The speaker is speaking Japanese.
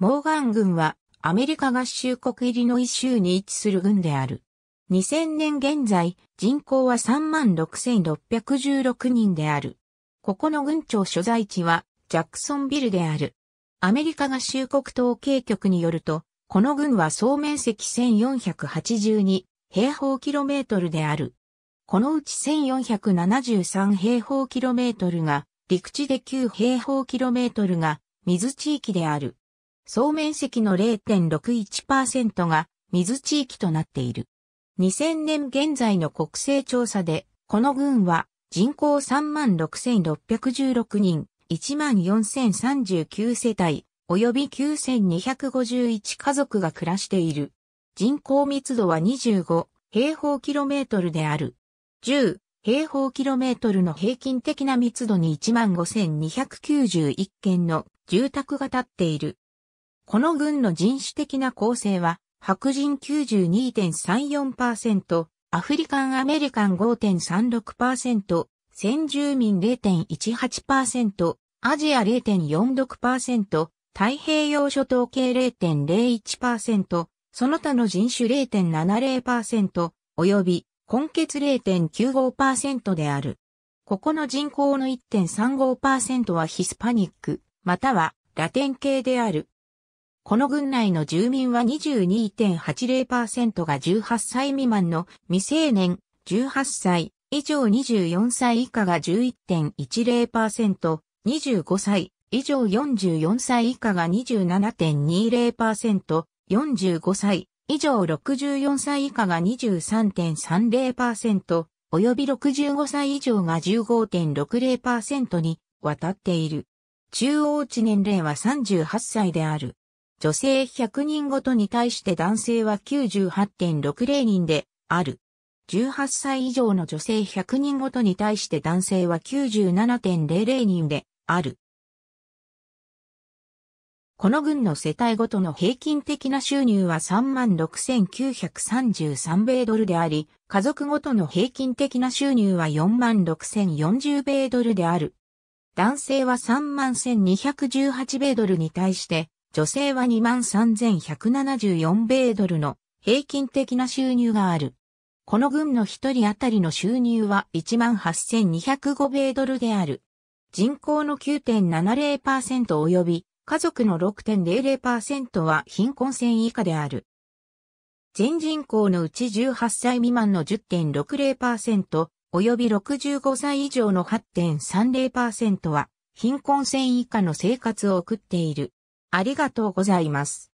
モーガン軍はアメリカ合衆国イリノイ州に位置する軍である。2000年現在、人口は36,616人である。ここの軍庁所在地はジャクソンビルである。アメリカ合衆国統計局によると、この軍は総面積1482平方キロメートルである。このうち1473平方キロメートルが陸地で9平方キロメートルが水地域である。総面積の0.61%が水地域となっている。2000年現在の国勢調査で、この群は人口36,616人、14,039世帯、及び9,251家族が暮らしている。人口密度は25平方キロメートルである。10平方キロメートルの平均的な密度に15,291件の住宅が建っている。この軍の人種的な構成は、白人92.34%、アフリカンアメリカン5.36%、先住民0.18%、アジア0.46%、太平洋諸島系0.01%、その他の人種0.70%、及び、根血0.95%である。ここの人口の1.35%はヒスパニック、またはラテン系である。この郡内の住民は22.80%が18歳未満の未成年、18歳以上24歳以下が11.10%、25歳以上44歳以下が27.20%、45歳以上64歳以下が23.30%、及び65歳以上が15.60%に渡っている。中央値年齢は38歳である。女性100人ごとに対して男性は98.60人である。18歳以上の女性100人ごとに対して男性は97.00人である。この軍の世帯ごとの平均的な収入は36,933米ドルであり、家族ごとの平均的な収入は46,040米ドルである。男性は31,218米ドルに対して、女性は23,174米ドルの平均的な収入がある。この軍の一人当たりの収入は18,205米ドルである。人口の9.70%及び家族の6.00%は貧困線以下である。全人口のうち18歳未満の10.60%及び65歳以上の8.30%は貧困線以下の生活を送っている。ありがとうございます。